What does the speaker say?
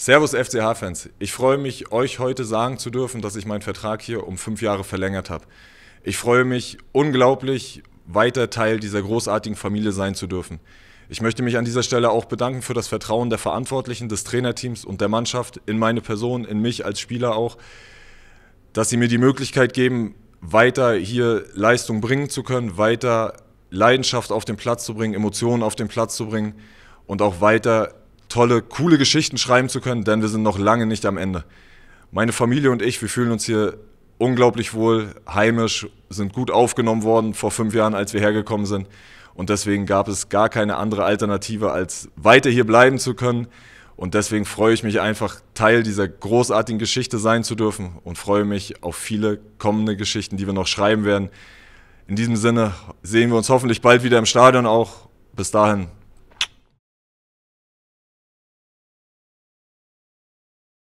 Servus FCH-Fans, ich freue mich, euch heute sagen zu dürfen, dass ich meinen Vertrag hier um fünf Jahre verlängert habe. Ich freue mich unglaublich, weiter Teil dieser großartigen Familie sein zu dürfen. Ich möchte mich an dieser Stelle auch bedanken für das Vertrauen der Verantwortlichen, des Trainerteams und der Mannschaft in meine Person, in mich als Spieler auch, dass sie mir die Möglichkeit geben, weiter hier Leistung bringen zu können, weiter Leidenschaft auf den Platz zu bringen, Emotionen auf den Platz zu bringen und auch weiter tolle, coole Geschichten schreiben zu können, denn wir sind noch lange nicht am Ende. Meine Familie und ich, wir fühlen uns hier unglaublich wohl, heimisch, sind gut aufgenommen worden vor fünf Jahren, als wir hergekommen sind. Und deswegen gab es gar keine andere Alternative, als weiter hier bleiben zu können. Und deswegen freue ich mich einfach, Teil dieser großartigen Geschichte sein zu dürfen und freue mich auf viele kommende Geschichten, die wir noch schreiben werden. In diesem Sinne sehen wir uns hoffentlich bald wieder im Stadion auch. Bis dahin,